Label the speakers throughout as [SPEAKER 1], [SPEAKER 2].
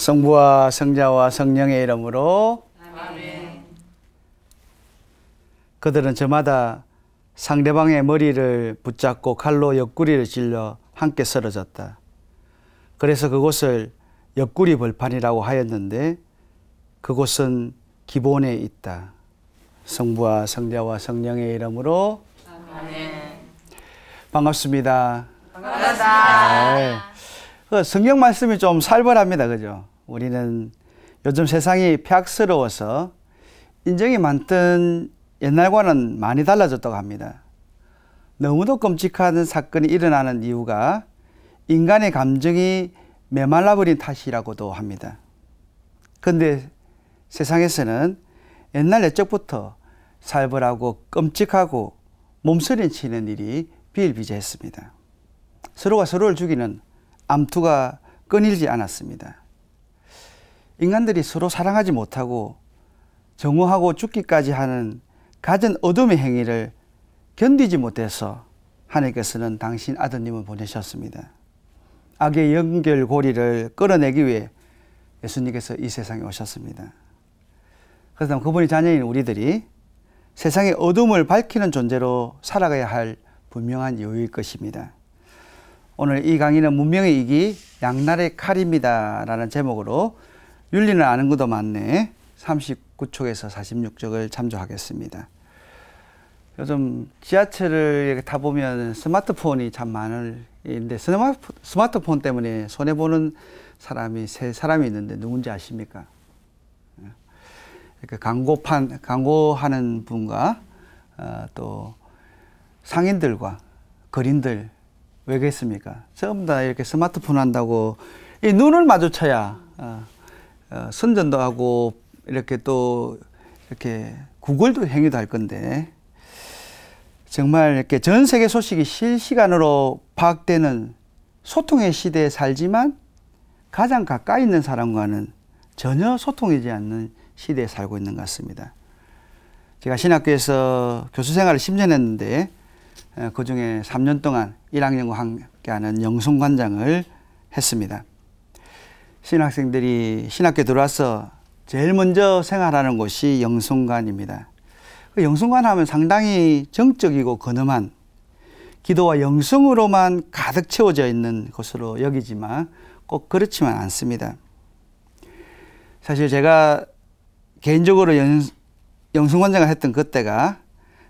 [SPEAKER 1] 성부와 성자와 성령의 이름으로 아멘. 그들은 저마다 상대방의 머리를 붙잡고 칼로 옆구리를 찔러 함께 쓰러졌다. 그래서 그곳을 옆구리 벌판이라고 하였는데 그곳은 기본에 있다. 성부와 성자와 성령의 이름으로 아멘. 반갑습니다. 반갑습니다. 네. 그 성경 말씀이 좀 살벌합니다. 그죠? 우리는 요즘 세상이 폐악스러워서 인정이 많던 옛날과는 많이 달라졌다고 합니다. 너무도 끔찍한 사건이 일어나는 이유가 인간의 감정이 메말라버린 탓이라고도 합니다. 그런데 세상에서는 옛날 옛적부터 살벌하고 끔찍하고 몸서린 치는 일이 비일비재했습니다. 서로가 서로를 죽이는 암투가 끊이지 않았습니다. 인간들이 서로 사랑하지 못하고 정오하고 죽기까지 하는 갖은 어둠의 행위를 견디지 못해서 하나님께서는 당신 아드님을 보내셨습니다. 악의 연결고리를 끌어내기 위해 예수님께서 이 세상에 오셨습니다. 그래서 그분이 자녀인 우리들이 세상의 어둠을 밝히는 존재로 살아가야 할 분명한 이유일 것입니다. 오늘 이 강의는 문명의 이기 양날의 칼입니다. 라는 제목으로 윤리는 아는 것도 많네. 39쪽에서 46쪽을 참조하겠습니다. 요즘 지하철을 이렇게 타보면 스마트폰이 참 많은데 스마트폰 때문에 손해보는 사람이 세 사람이 있는데 누군지 아십니까? 그 광고판, 광고하는 분과 어, 또 상인들과 거린들 왜겠습니까? 전부 다 이렇게 스마트폰 한다고 이 눈을 마주쳐야 어, 어, 선전도 하고 이렇게 또 이렇게 구글도 행위도 할 건데 정말 이렇게 전 세계 소식이 실시간으로 파악되는 소통의 시대에 살지만 가장 가까이 있는 사람과는 전혀 소통이지 않는 시대에 살고 있는 것 같습니다. 제가 신학교에서 교수 생활을 10년 했는데 어, 그 중에 3년 동안 1학년과 함께하는 영성관장을 했습니다. 신학생들이 신학교 들어와서 제일 먼저 생활하는 곳이 영순관입니다. 그 영순관 하면 상당히 정적이고 거늠한 기도와 영성으로만 가득 채워져 있는 것으로 여기지만 꼭 그렇지만 않습니다. 사실 제가 개인적으로 영, 영관장을 했던 그때가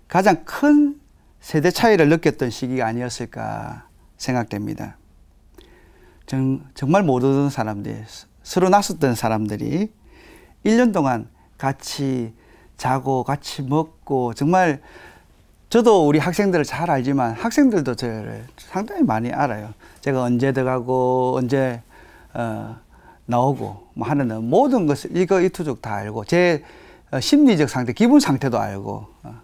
[SPEAKER 1] 가장 큰 세대 차이를 느꼈던 시기가 아니었을까 생각됩니다. 정말 모르던 사람들, 서로 낯섰던 사람들이 1년 동안 같이 자고 같이 먹고 정말 저도 우리 학생들을 잘 알지만 학생들도 저를 상당히 많이 알아요. 제가 언제 들어가고 언제 어, 나오고 뭐 하는 모든 것을 이거이투족다 알고 제 어, 심리적 상태, 기분 상태도 알고 어,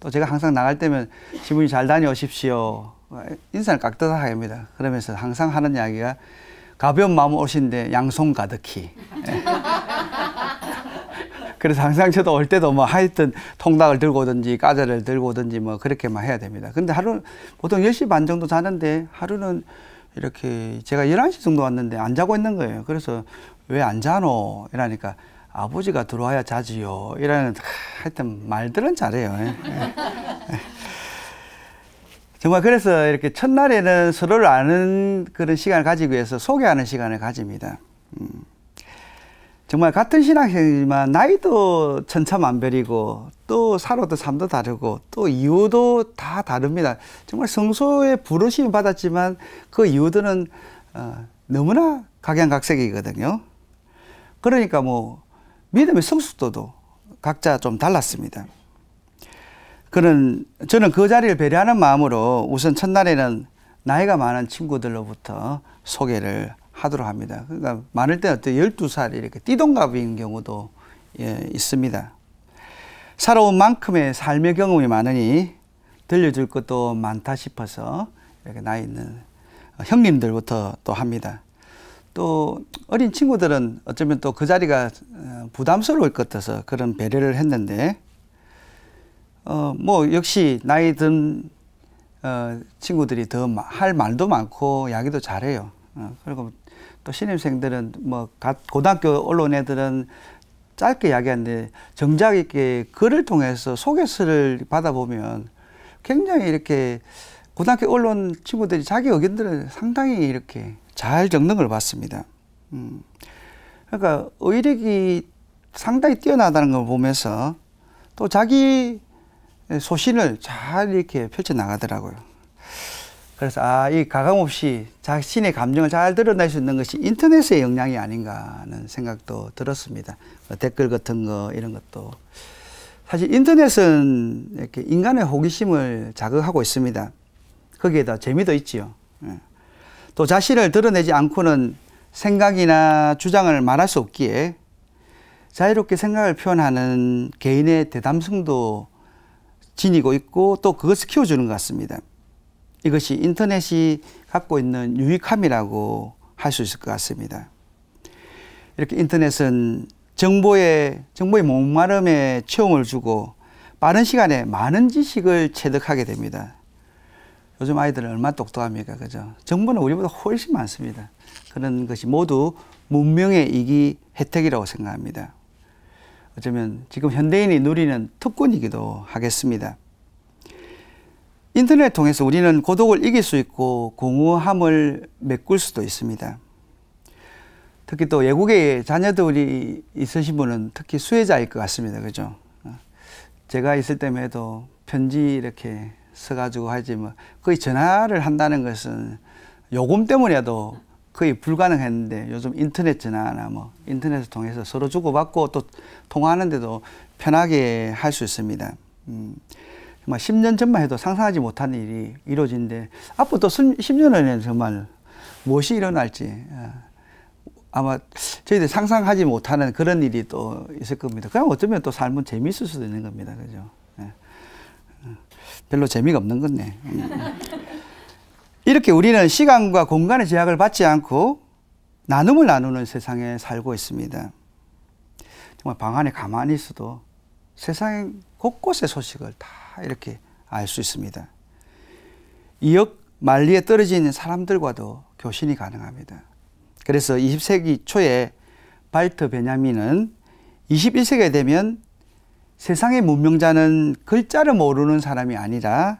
[SPEAKER 1] 또 제가 항상 나갈 때면 신부님 잘 다녀오십시오. 인사를 깍듯하게 합니다. 그러면서 항상 하는 이야기가 가벼운 마음 오신데 양손 가득히. 예. 그래서 항상 저도 올 때도 뭐 하여튼 통닭을 들고 오든지 까자를 들고 오든지 뭐 그렇게만 해야 됩니다. 근데 하루 보통 10시 반 정도 자는데 하루는 이렇게 제가 11시 정도 왔는데 안 자고 있는 거예요. 그래서 왜 안 자노? 이러니까 아버지가 들어와야 자지요. 이러는 하여튼 말들은 잘해요. 예. 예. 정말 그래서 이렇게 첫날에는 서로를 아는 그런 시간을 가지기 위해서 소개하는 시간을 가집니다. 음. 정말 같은 신학생이지만 나이도 천차만별이고 또 사로도 삶도 다르고 또 이유도 다 다릅니다. 정말 성소의 부르심을 받았지만 그 이유들은 어, 너무나 각양각색이거든요. 그러니까 뭐 믿음의 성숙도도 각자 좀 달랐습니다. 그런 저는 그 자리를 배려하는 마음으로 우선 첫날에는 나이가 많은 친구들로부터 소개를 하도록 합니다. 그러니까 많을 때는 또 12살 이렇게 띠동갑인 경우도 예, 있습니다. 살아온 만큼의 삶의 경험이 많으니 들려줄 것도 많다 싶어서 이렇게 나이 있는 형님들부터 또 합니다. 또 어린 친구들은 어쩌면 또 그 자리가 어, 부담스러울 것 같아서 그런 배려를 했는데 어, 뭐 역시 나이 든 어, 친구들이 더 할 말도 많고 이야기도 잘해요. 어, 그리고 또 신입생들은 뭐갓 고등학교 언론 애들은 짧게 이야기하는데 정작 이렇게 글을 통해서 소개서를 받아보면 굉장히 이렇게 고등학교 언론 친구들이 자기 의견들을 상당히 이렇게 잘 적는 걸 봤습니다. 음. 그러니까 의력이 상당히 뛰어나다는 걸 보면서 또 자기 예, 소신을 잘 이렇게 펼쳐 나가더라고요. 그래서 아, 이 가감 없이 자신의 감정을 잘 드러낼 수 있는 것이 인터넷의 영향이 아닌가 하는 생각도 들었습니다. 뭐 댓글 같은 거 이런 것도 사실 인터넷은 이렇게 인간의 호기심을 자극하고 있습니다. 거기에다 재미도 있지요. 예. 또 자신을 드러내지 않고는 생각이나 주장을 말할 수 없기에 자유롭게 생각을 표현하는 개인의 대담성도 지니고 있고 또 그것을 키워주는 것 같습니다. 이것이 인터넷이 갖고 있는 유익함이라고 할 수 있을 것 같습니다. 이렇게 인터넷은 정보의 정보의 목마름에 체험을 주고 빠른 시간에 많은 지식을 체득하게 됩니다. 요즘 아이들은 얼마나 똑똑합니까? 그죠? 정보는 우리보다 훨씬 많습니다. 그런 것이 모두 문명의 이기 혜택이라고 생각합니다. 어쩌면 지금 현대인이 누리는 특권이기도 하겠습니다. 인터넷 통해서 우리는 고독을 이길 수 있고 공허함을 메꿀 수도 있습니다. 특히 또 외국에 자녀들이 있으신 분은 특히 수혜자일 것 같습니다. 그죠? 제가 있을 때만 해도 편지 이렇게 써가지고 하지 뭐 거의 전화를 한다는 것은 요금 때문에도 거의 불가능했는데 요즘 인터넷 전화나 뭐 인터넷을 통해서 서로 주고받고 또 통화하는데도 편하게 할 수 있습니다. 음, 정말 10년 전만 해도 상상하지 못한 일이 이루어진데 앞으로 또 10년 후에는 정말 무엇이 일어날지 아, 아마 저희들 상상하지 못하는 그런 일이 또 있을 겁니다. 그냥 어쩌면 또 삶은 재미있을 수도 있는 겁니다. 그죠? 예. 어, 별로 재미가 없는 건데. 이렇게 우리는 시간과 공간의 제약을 받지 않고 나눔을 나누는 세상에 살고 있습니다. 정말 방 안에 가만히 있어도 세상 곳곳의 소식을 다 이렇게 알 수 있습니다. 2억 만리에 떨어져 있는 사람들과도 교신이 가능합니다. 그래서 20세기 초에 발트 베냐민은 21세기가 되면 세상의 문명자는 글자를 모르는 사람이 아니라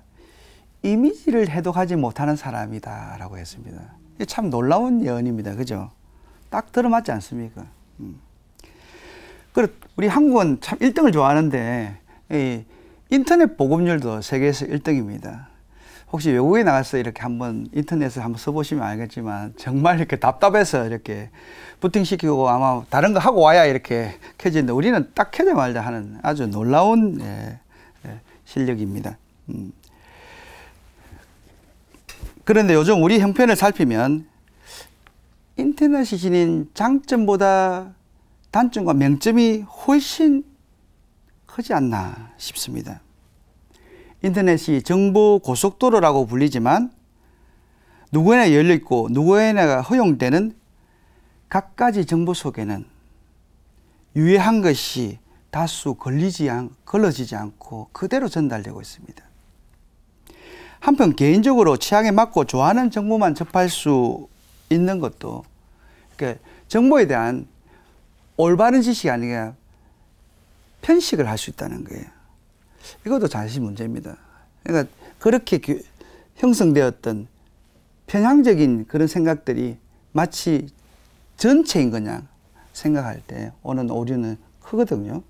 [SPEAKER 1] 이미지를 해독하지 못하는 사람이다라고 했습니다. 참 놀라운 예언입니다. 그죠? 딱 들어맞지 않습니까? 음. 우리 한국은 참 1등을 좋아하는데 인터넷 보급률도 세계에서 1등입니다. 혹시 외국에 나가서 이렇게 한번 인터넷을 한번 써보시면 알겠지만 정말 이렇게 답답해서 이렇게 부팅시키고 아마 다른 거 하고 와야 이렇게 켜지는데 우리는 딱 켜자마자 하는 아주 놀라운 예, 예, 실력입니다. 음. 그런데 요즘 우리 형편을 살피면 인터넷이 지닌 장점보다 단점과 명점이 훨씬 크지 않나 싶습니다. 인터넷이 정보 고속도로라고 불리지만 누구에나 열려있고 누구에나 허용되는 각가지 정보 속에는 유해한 것이 다수 걸리지 않, 걸러지지 않고 그대로 전달되고 있습니다. 한편 개인적으로 취향에 맞고 좋아하는 정보만 접할 수 있는 것도 그러니까 정보에 대한 올바른 지식이 아니라 편식을 할 수 있다는 거예요. 이것도 자신 문제입니다. 그러니까 그렇게 형성되었던 편향적인 그런 생각들이 마치 전체인 거냐 생각할 때 오는 오류는 크거든요.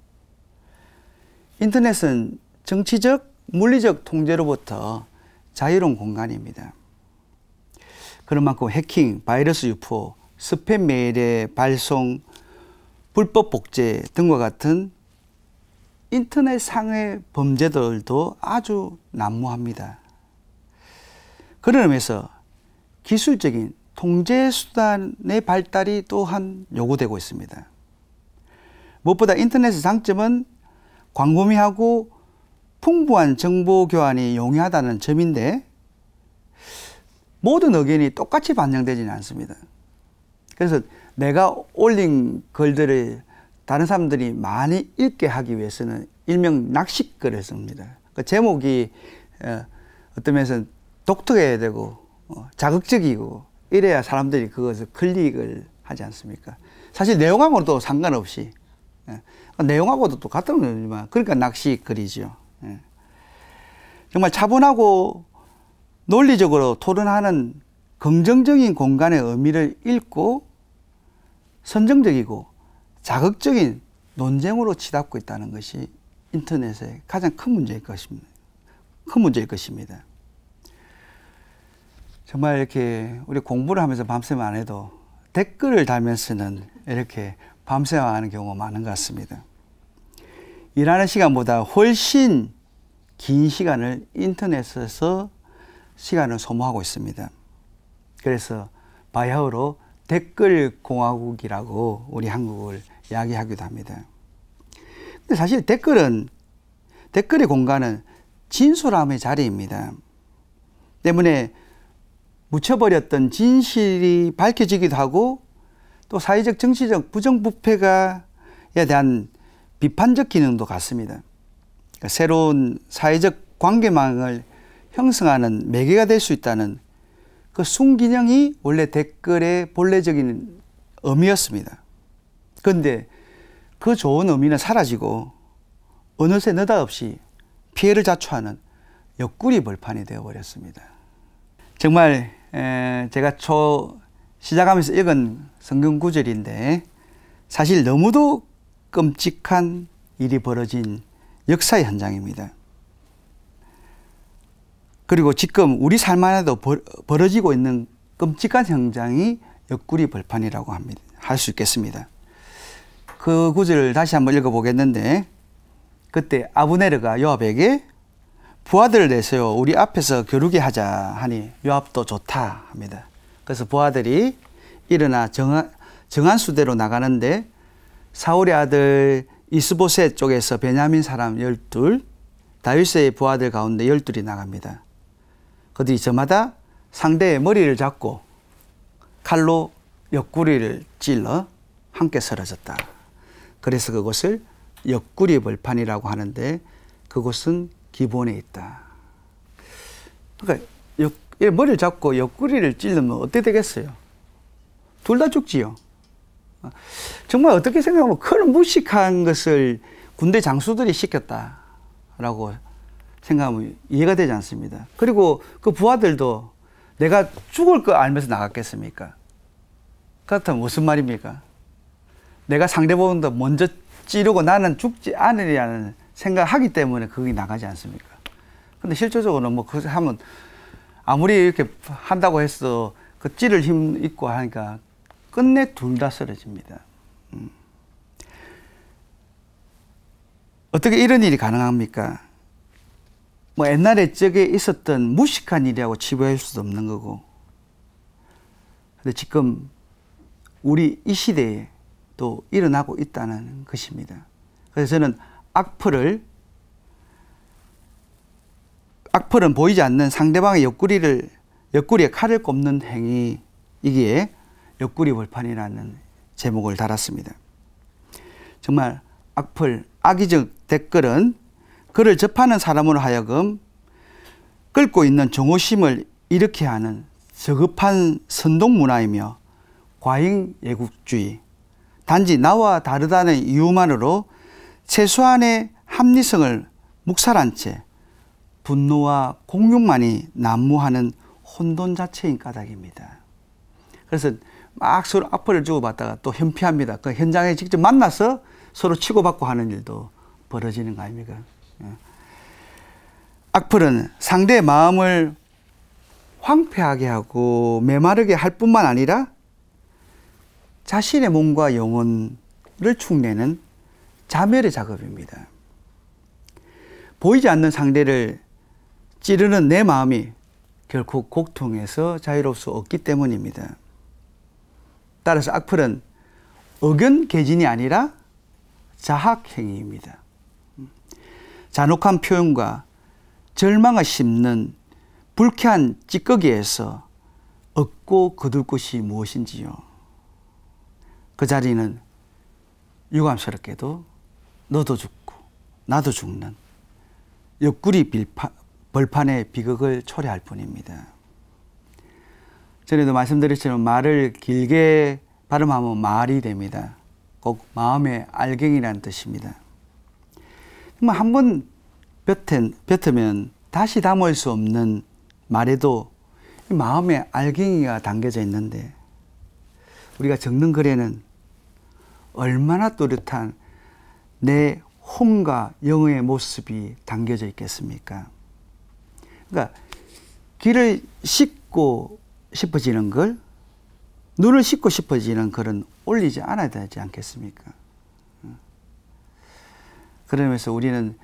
[SPEAKER 1] 인터넷은 정치적, 물리적 통제로부터 자유로운 공간입니다. 그런 만큼 해킹, 바이러스 유포, 스팸 메일의 발송, 불법 복제 등과 같은 인터넷 상의 범죄들도 아주 난무합니다. 그런 의미에서 기술적인 통제 수단의 발달이 또한 요구되고 있습니다. 무엇보다 인터넷의 장점은 광범위하고 풍부한 정보 교환이 용이하다는 점인데 모든 의견이 똑같이 반영되지는 않습니다. 그래서 내가 올린 글들을 다른 사람들이 많이 읽게 하기 위해서는 일명 낚시글을 씁니다. 그 제목이 어, 어떤 면에서 독특해야 되고 어, 자극적이고 이래야 사람들이 그것을 클릭을 하지 않습니까? 사실 내용하고도 상관없이 예, 내용하고도 또 같은 거지만 그러니까 낚시글이죠. 예. 정말 차분하고 논리적으로 토론하는 긍정적인 공간의 의미를 읽고 선정적이고 자극적인 논쟁으로 치닫고 있다는 것이 인터넷의 가장 큰 문제일 것입니다. 큰 문제일 것입니다. 정말 이렇게 우리 공부를 하면서 밤샘 안 해도 댓글을 달면서는 이렇게 밤샘 하는 경우가 많은 것 같습니다. 일하는 시간보다 훨씬 긴 시간을 인터넷에서 시간을 소모하고 있습니다. 그래서 바야흐로 댓글 공화국이라고 우리 한국을 이야기하기도 합니다. 근데 사실 댓글은 댓글의 공간은 진솔함의 자리입니다. 때문에 묻혀버렸던 진실이 밝혀지기도 하고 또 사회적 정치적 부정부패가에 대한 비판적 기능도 같습니다. 그러니까 새로운 사회적 관계망을 형성하는 매개가 될 수 있다는 그 순기능이 원래 댓글의 본래적인 의미였습니다. 그런데 그 좋은 의미는 사라지고 어느새 느닷없이 피해를 자초하는 옆구리 벌판이 되어버렸습니다. 정말 제가 초 시작하면서 읽은 성경 구절인데 사실 너무도 끔찍한 일이 벌어진 역사의 현장입니다. 그리고 지금 우리 삶 안에도 벌어지고 있는 끔찍한 현장이 옆구리 벌판이라고 합니다. 할 수 있겠습니다. 그 구절을 다시 한번 읽어보겠는데 그때 아브네르가 요압에게 부하들을 내세요. 우리 앞에서 겨루게 하자 하니 요압도 좋다 합니다. 그래서 부하들이 일어나 정한, 정한 수대로 나가는데 사울의 아들 이스보셋 쪽에서 베냐민 사람 12, 다윗의 부하들 가운데 12이 나갑니다. 그들이 저마다 상대의 머리를 잡고 칼로 옆구리를 찔러 함께 쓰러졌다. 그래서 그곳을 옆구리 벌판이라고 하는데 그곳은 기본에 있다. 그러니까 옆, 머리를 잡고 옆구리를 찔르면 어떻게 되겠어요? 둘 다 죽지요. 어, 정말 어떻게 생각하면 그런 무식한 것을 군대 장수들이 시켰다라고 생각하면 이해가 되지 않습니다. 그리고 그 부하들도 내가 죽을 거 알면서 나갔겠습니까? 그렇다면 무슨 말입니까? 내가 상대보다 먼저 찌르고 나는 죽지 않으리라는 생각하기 때문에 그게 나가지 않습니까? 근데 실질적으로뭐 그거 하면 아무리 이렇게 한다고 해서 그 찌를 힘 있고 하니까 끝내 둘 다 쓰러집니다. 음. 어떻게 이런 일이 가능합니까? 뭐 옛날에 저게 있었던 무식한 일이라고 치부할 수도 없는 거고. 근데 지금 우리 이 시대에 또 일어나고 있다는 것입니다. 그래서 저는 악플을 악플은 보이지 않는 상대방의 옆구리를 옆구리에 칼을 꼽는 행위이기에 옆구리 벌판이라는 제목을 달았습니다. 정말 악플, 악의적 댓글은 그를 접하는 사람으로 하여금 끌고 있는 정오심을 일으켜 하는 저급한 선동 문화이며 과잉 예국주의, 단지 나와 다르다는 이유만으로 최소한의 합리성을 묵살한 채 분노와 공격만이 난무하는 혼돈 자체인 까닭입니다. 그래서 막 서로 악플을 주고받다가 또 현피합니다. 그 현장에 직접 만나서 서로 치고받고 하는 일도 벌어지는 거 아닙니까? 예. 악플은 상대의 마음을 황폐하게 하고 메마르게 할 뿐만 아니라 자신의 몸과 영혼을 축내는 자멸의 작업입니다. 보이지 않는 상대를 찌르는 내 마음이 결코 고통에서 자유로울 수 없기 때문입니다. 따라서 악플은 의견 개진이 아니라 자학행위입니다. 잔혹한 표현과 절망을 심는 불쾌한 찌꺼기에서 얻고 거둘 것이 무엇인지요. 그 자리는 유감스럽게도 너도 죽고 나도 죽는 옆구리 벌판의 비극을 초래할 뿐입니다. 전에도 말씀드렸지만 말을 길게 발음하면 말이 됩니다. 꼭 마음의 알갱이란 뜻입니다. 한번 뱉으면 다시 담을 수 없는 말에도 마음의 알갱이가 담겨져 있는데 우리가 적는 글에는 얼마나 또렷한 내 혼과 영의 모습이 담겨져 있겠습니까? 그러니까 길을 씻고 싶어지는 걸 눈을 씻고 싶어지는 글은 올리지 않아야 되지 않겠습니까? 어. 그러면서 우리는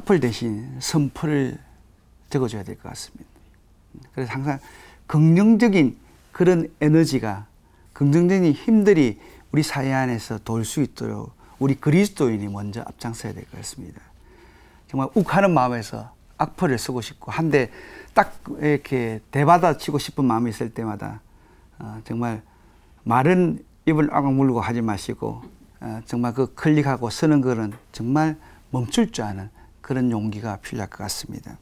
[SPEAKER 1] 악플 대신 선플을 적어줘야 될 것 같습니다. 그래서 항상 긍정적인 그런 에너지가 긍정적인 힘들이 우리 사회 안에서 돌 수 있도록 우리 그리스도인이 먼저 앞장서야 될 것 같습니다. 정말 욱하는 마음에서 악플을 쓰고 싶고 한데 딱 이렇게 대받아치고 싶은 마음이 있을 때마다 어, 정말 마른 입을 아악 물고 하지 마시고 어, 정말 그 클릭하고 쓰는 글은 정말 멈출 줄 아는 그런 용기가 필요할 것 같습니다.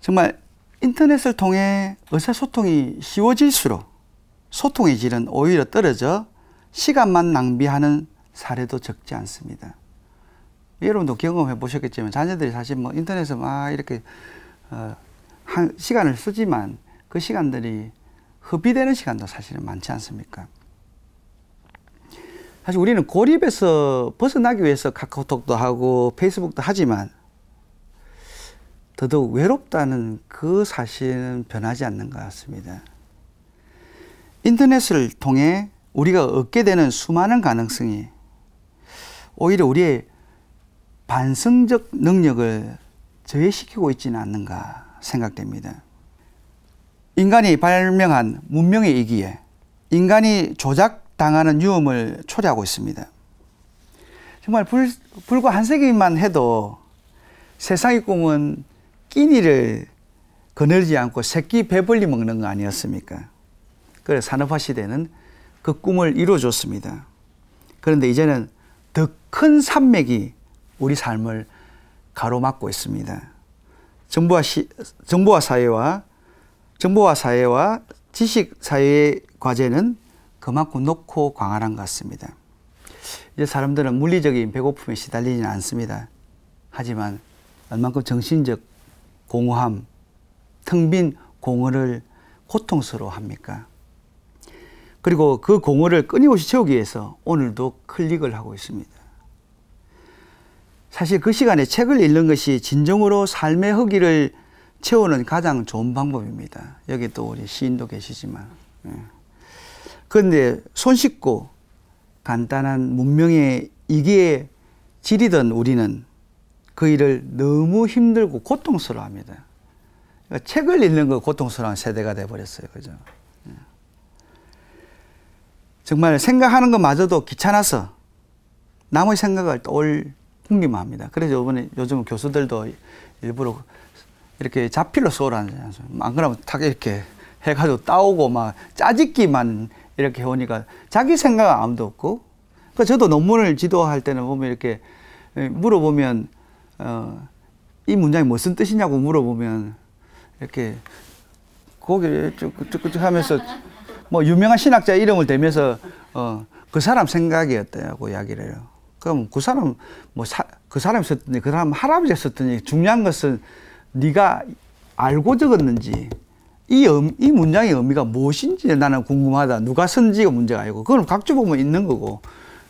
[SPEAKER 1] 정말 인터넷을 통해 의사소통이 쉬워질수록 소통의 질은 오히려 떨어져 시간만 낭비하는 사례도 적지 않습니다. 여러분도 경험해 보셨겠지만 자녀들이 사실 뭐 인터넷에 막 이렇게 어, 한 시간을 쓰지만 그 시간들이 흡비되는 시간도 사실은 많지 않습니까? 사실 우리는 고립에서 벗어나기 위해서 카카오톡도 하고 페이스북도 하지만 더더욱 외롭다는 그 사실은 변하지 않는 것 같습니다. 인터넷을 통해 우리가 얻게 되는 수많은 가능성이 오히려 우리의 반성적 능력을 저해시키고 있지는 않는가 생각됩니다. 인간이 발명한 문명의 이기에 인간이 조작당하는 위험을 초래하고 있습니다. 정말 불, 불과 한 세기만 해도 세상의 꿈은 끼니를 거늘지 않고 새끼 배불리 먹는 거 아니었습니까? 그래 산업화 시대는 그 꿈을 이루어줬습니다. 그런데 이제는 더 큰 산맥이 우리 삶을 가로막고 있습니다. 정부와 시, 정보화 사회와 정보화 사회와 지식 사회의 과제는 그만큼 높고 광활한 것 같습니다. 이제 사람들은 물리적인 배고픔에 시달리지는 않습니다. 하지만 얼만큼 정신적 공허함, 텅 빈 공허를 고통스러워 합니까? 그리고 그 공허를 끊임없이 채우기 위해서 오늘도 클릭을 하고 있습니다. 사실 그 시간에 책을 읽는 것이 진정으로 삶의 허기를 채우는 가장 좋은 방법입니다. 여기 또 우리 시인도 계시지만. 예. 그런데 손쉽고 간단한 문명의 이기 지리던 우리는 그 일을 너무 힘들고 고통스러워합니다. 그러니까 책을 읽는 거 고통스러운 세대가 돼버렸어요, 그죠? 예. 정말 생각하는 것마저도 귀찮아서 남의 생각을 떠올 옮기면 합니다. 그래서 이번에 요즘 교수들도 일부러 이렇게 자필로 쏘라는 않습니안 그러면 탁 이렇게 해가지고 따오고 막 짜짓기만 이렇게 해오니까 자기 생각 아무도 없고. 그 저도 논문을 지도할 때는 보면 이렇게 물어보면 어, 이 문장이 무슨 뜻이냐고 물어보면 이렇게 고개를 쭉쭉쭉 하면서 뭐 유명한 신학자 이름을 대면서 어, 그 사람 생각이었다고 이야기를 해요. 그럼 그 사람 뭐그 사람이 썼더니 그 사람 할아버지 썼더니 중요한 것은 네가 알고 적었는지 이, 음, 이 문장의 의미가 무엇인지 나는 궁금하다. 누가 쓴지가 문제가 아니고 그건 각주 보면 있는 거고.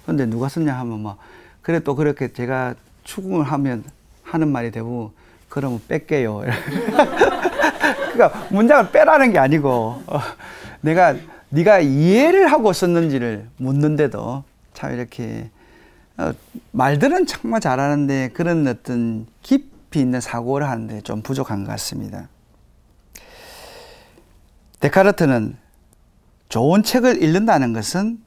[SPEAKER 1] 그런데 누가 썼냐 하면 뭐 그래 또 그렇게 제가 추궁을 하면 하는 말이 대부분 그러면 뺄게요. 그러니까 문장을 빼라는 게 아니고 어, 내가 네가 이해를 하고 썼는지를 묻는데도 참 이렇게 어, 말들은 정말 잘하는데 그런 어떤 깊이 있는 사고를 하는데 좀 부족한 것 같습니다. 데카르트는 좋은 책을 읽는다는 것은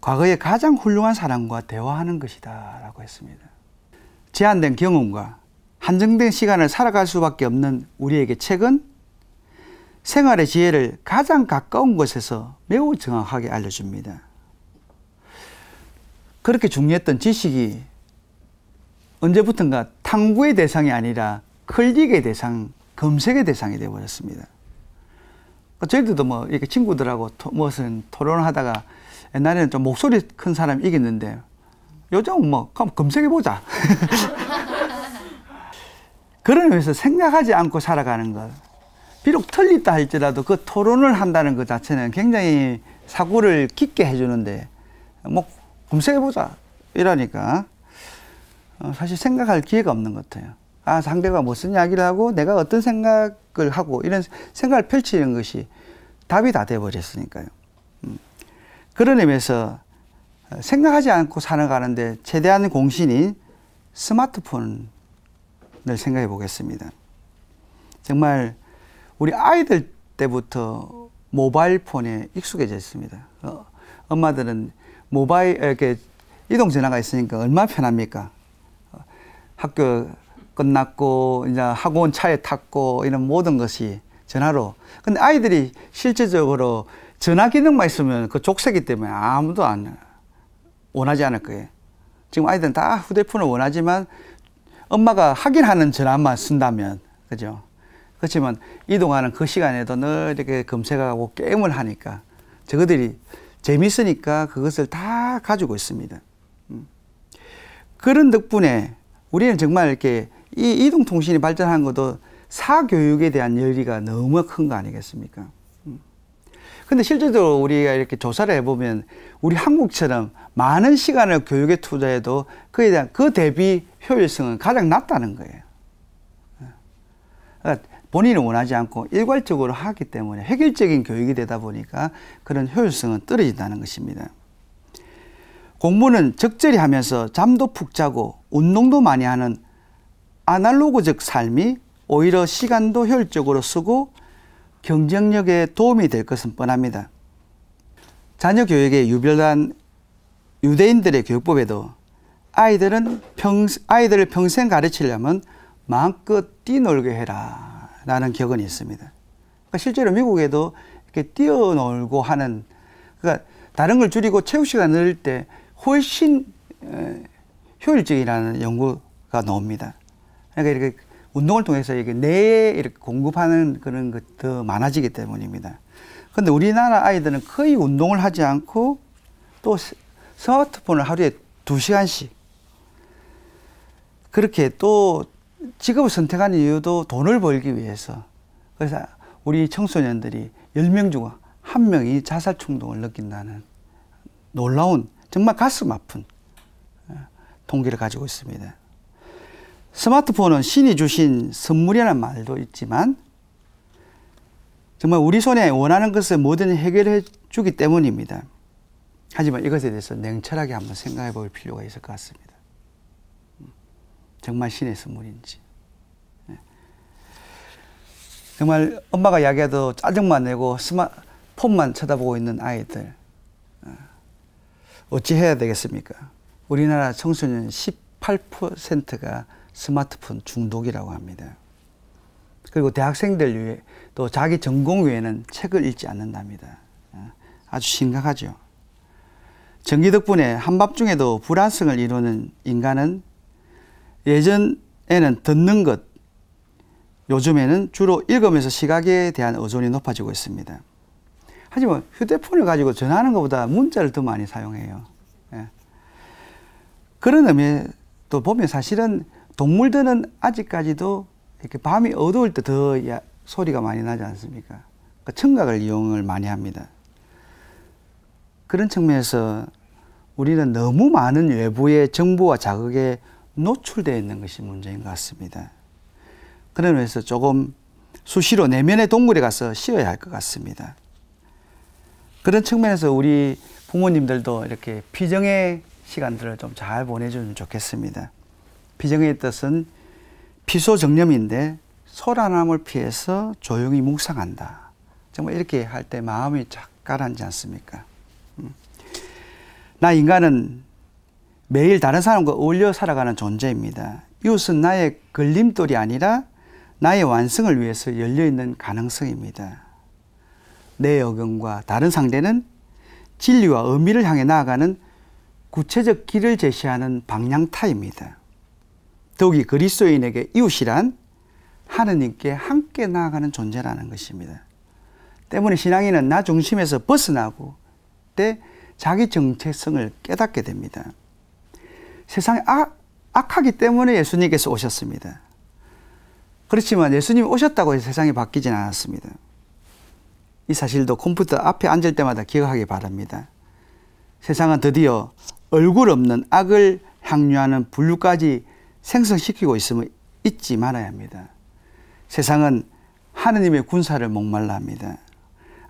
[SPEAKER 1] 과거의 가장 훌륭한 사람과 대화하는 것이다 라고 했습니다. 제한된 경험과 한정된 시간을 살아갈 수밖에 없는 우리에게 책은 생활의 지혜를 가장 가까운 곳에서 매우 정확하게 알려줍니다. 그렇게 중요했던 지식이 언제부턴가 탐구의 대상이 아니라 클릭의 대상, 검색의 대상이 되어버렸습니다. 그러니까 저희들도 뭐 이렇게 친구들하고 토, 무슨 토론 하다가 옛날에는 좀 목소리 큰 사람이 이겼는데 요즘은 뭐 그럼 검색해보자. 그런 의미에서 생각하지 않고 살아가는 것. 비록 틀리다 할지라도 그 토론을 한다는 것 자체는 굉장히 사고를 깊게 해주는데 뭐 검색해보자. 이러니까 어, 사실 생각할 기회가 없는 것 같아요. 아, 상대가 무슨 이야기를 하고 내가 어떤 생각을 하고 이런 생각을 펼치는 것이 답이 다되어버렸으니까요 음. 그런 의미에서 생각하지 않고 살아가는데 최대한 공신인 스마트폰을 생각해 보겠습니다. 정말 우리 아이들 때부터 모바일 폰에 익숙해져 있습니다. 어, 엄마들은 모바일 이렇게 이동 전화가 있으니까 얼마나 편합니까? 학교 끝났고 이제 학원 차에 탔고 이런 모든 것이 전화로. 근데 아이들이 실제적으로 전화 기능만 있으면 그 족쇄기 때문에 아무도 안 원하지 않을 거예요. 지금 아이들은 다 휴대폰을 원하지만 엄마가 하긴 하는 전화만 쓴다면 그죠? 그렇지만 이동하는 그 시간에도 늘 이렇게 검색하고 게임을 하니까 저거들이 재밌으니까 그것을 다 가지고 있습니다. 음. 그런 덕분에 우리는 정말 이렇게 이 이동통신이 발전한 것도 사교육에 대한 열의가 너무 큰 거 아니겠습니까? 음. 근데 실제로 우리가 이렇게 조사를 해보면 우리 한국처럼 많은 시간을 교육에 투자해도 그에 대한 그 대비 효율성은 가장 낮다는 거예요. 음. 그러니까 본인이 원하지 않고 일괄적으로 하기 때문에 획일적인 교육이 되다 보니까 그런 효율성은 떨어진다는 것입니다. 공부는 적절히 하면서 잠도 푹 자고 운동도 많이 하는 아날로그적 삶이 오히려 시간도 효율적으로 쓰고 경쟁력에 도움이 될 것은 뻔합니다. 자녀 교육에 유별난 유대인들의 교육법에도 아이들은 평, 아이들을 평생 가르치려면 마음껏 뛰놀게 해라. 나는 기억은 있습니다. 그러니까 실제로 미국에도 이렇게 뛰어놀고 하는 그러니까 다른 걸 줄이고 체육 시간 늘릴 때 훨씬 효율적이라는 연구가 나옵니다. 그러니까 이렇게 운동을 통해서 이게 뇌에 이렇게 공급하는 그런 것도 많아지기 때문입니다. 근데 우리나라 아이들은 거의 운동을 하지 않고 또 스마트폰을 하루에 두 시간씩 그렇게 또 직업을 선택한 이유도 돈을 벌기 위해서. 그래서 우리 청소년들이 10명 중한 명이 자살 충동을 느낀다는 놀라운 정말 가슴 아픈 통계를 어, 가지고 있습니다. 스마트폰은 신이 주신 선물이라는 말도 있지만 정말 우리 손에 원하는 것을 뭐든 해결해 주기 때문입니다. 하지만 이것에 대해서 냉철하게 한번 생각해 볼 필요가 있을 것 같습니다. 정말 신의 선물인지. 예. 정말 엄마가 이야기해도 짜증만 내고 스마폰만 쳐다보고 있는 아이들. 예. 어찌 해야 되겠습니까? 우리나라 청소년 18%가 스마트폰 중독이라고 합니다. 그리고 대학생들 위해 또 자기 전공 외에는 책을 읽지 않는답니다. 예. 아주 심각하죠. 전기 덕분에 한밤중에도 불안성을 이루는 인간은 예전에는 듣는 것, 요즘에는 주로 읽으면서 시각에 대한 의존이 높아지고 있습니다. 하지만 휴대폰을 가지고 전화하는 것보다 문자를 더 많이 사용해요. 예. 그런 의미도 보면 사실은 동물들은 아직까지도 이렇게 밤이 어두울 때 더 소리가 많이 나지 않습니까? 그러니까 청각을 이용을 많이 합니다. 그런 측면에서 우리는 너무 많은 외부의 정보와 자극에 노출되어 있는 것이 문제인 것 같습니다. 그런 면에서 조금 수시로 내면의 동굴에 가서 쉬어야 할 것 같습니다. 그런 측면에서 우리 부모님들도 이렇게 피정의 시간들을 좀 잘 보내주면 좋겠습니다. 피정의 뜻은 피소정념인데 소란함을 피해서 조용히 묵상한다. 정말 이렇게 할 때 마음이 쫙 가라앉지 않습니까? 음. 나 인간은 매일 다른 사람과 어울려 살아가는 존재입니다. 이웃은 나의 걸림돌이 아니라 나의 완성을 위해서 열려있는 가능성입니다. 내 여경과 다른 상대는 진리와 의미를 향해 나아가는 구체적 길을 제시하는 방향타입니다. 더욱이 그리스도인에게 이웃이란 하느님께 함께 나아가는 존재라는 것입니다. 때문에 신앙인은 나 중심에서 벗어나고 때 자기 정체성을 깨닫게 됩니다. 세상이 악, 악하기 때문에 예수님께서 오셨습니다. 그렇지만 예수님이 오셨다고 해서 세상이 바뀌진 않았습니다. 이 사실도 컴퓨터 앞에 앉을 때마다 기억하기 바랍니다. 세상은 드디어 얼굴 없는 악을 향유하는 분류까지 생성시키고 있음을 잊지 말아야 합니다. 세상은 하느님의 군사를 목말라 합니다.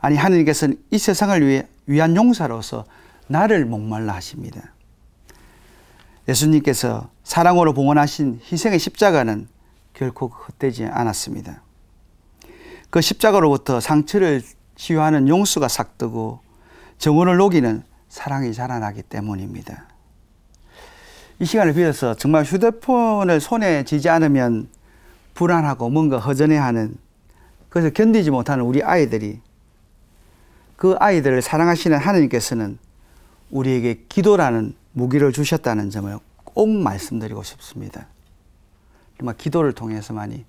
[SPEAKER 1] 아니, 하느님께서는 이 세상을 위해 위한 용사로서 나를 목말라 하십니다. 예수님께서 사랑으로 봉헌하신 희생의 십자가는 결코 헛되지 않았습니다. 그 십자가로부터 상처를 치유하는 용수가 삭뜨고 정원을 녹이는 사랑이 자라나기 때문입니다. 이 시간을 빌어서 정말 휴대폰을 손에 쥐지 않으면 불안하고 뭔가 허전해하는 그래서 견디지 못하는 우리 아이들이 그 아이들을 사랑하시는 하느님께서는 우리에게 기도라는 무기를 주셨다는 점을 꼭 말씀드리고 싶습니다. 정말 기도를 통해서 많이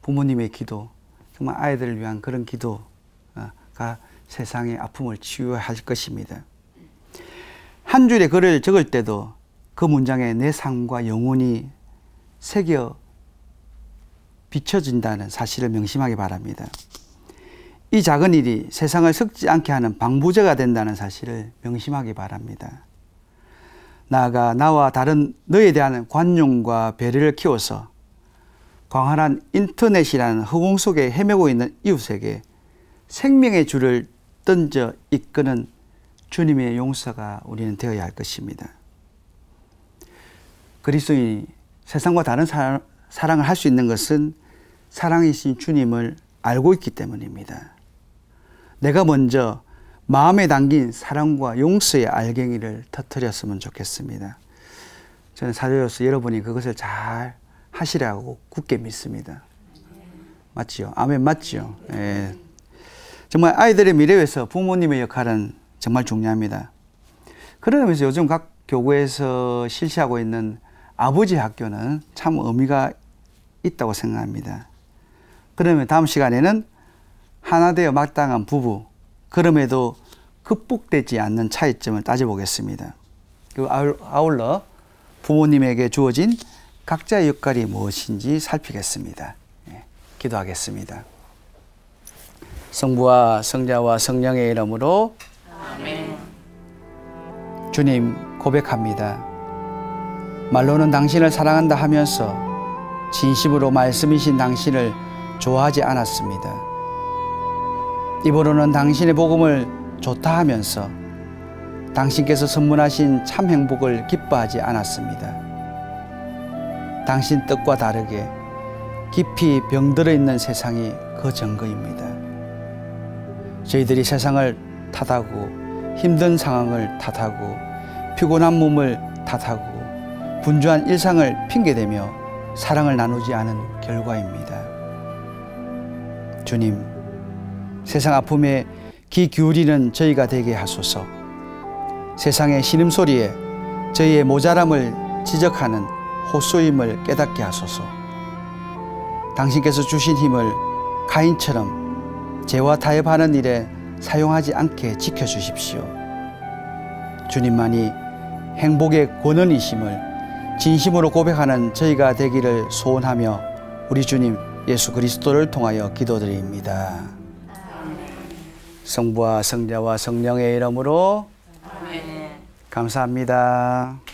[SPEAKER 1] 부모님의 기도, 정말 아이들을 위한 그런 기도가 세상의 아픔을 치유할 것입니다. 한 줄의 글을 적을 때도 그 문장에 내 삶과 영혼이 새겨 비춰진다는 사실을 명심하기 바랍니다. 이 작은 일이 세상을 섞지 않게 하는 방부제가 된다는 사실을 명심하기 바랍니다. 나아가 나와 다른 너에 대한 관용과 배려를 키워서 광활한 인터넷이라는 허공 속에 헤매고 있는 이웃에게 생명의 줄을 던져 이끄는 주님의 용서가 우리는 되어야 할 것입니다. 그리스도인이 세상과 다른 사랑을 할 수 있는 것은 사랑이신 주님을 알고 있기 때문입니다. 내가 먼저 마음에 담긴 사랑과 용서의 알갱이를 터뜨렸으면 좋겠습니다. 저는 사도로서 여러분이 그것을 잘 하시라고 굳게 믿습니다. 맞지요? 아멘 맞지요? 예. 정말 아이들의 미래에서 부모님의 역할은 정말 중요합니다. 그러면서 요즘 각 교구에서 실시하고 있는 아버지 학교는 참 의미가 있다고 생각합니다. 그러면 다음 시간에는 하나 되어 마땅한 부부, 그럼에도 극복되지 않는 차이점을 따져보겠습니다. 그 아울러 부모님에게 주어진 각자의 역할이 무엇인지 살피겠습니다. 예, 기도하겠습니다. 성부와 성자와 성령의 이름으로 아멘. 주님 고백합니다. 말로는 당신을 사랑한다 하면서 진심으로 말씀이신 당신을 좋아하지 않았습니다. 입으로는 당신의 복음을 좋다 하면서 당신께서 선물하신 참 행복을 기뻐하지 않았습니다. 당신 뜻과 다르게 깊이 병들어 있는 세상이 그 증거입니다. 저희들이 세상을 탓하고 힘든 상황을 탓하고 피곤한 몸을 탓하고 분주한 일상을 핑계대며 사랑을 나누지 않은 결과입니다. 주님, 세상 아픔에 귀 기울이는 저희가 되게 하소서. 세상의 신음소리에 저희의 모자람을 지적하는 호소임을 깨닫게 하소서. 당신께서 주신 힘을 가인처럼 죄와 타협하는 일에 사용하지 않게 지켜주십시오. 주님만이 행복의 권원이심을 진심으로 고백하는 저희가 되기를 소원하며 우리 주님 예수 그리스도를 통하여 기도드립니다. 성부와 성자와 성령의 이름으로 아멘. 감사합니다.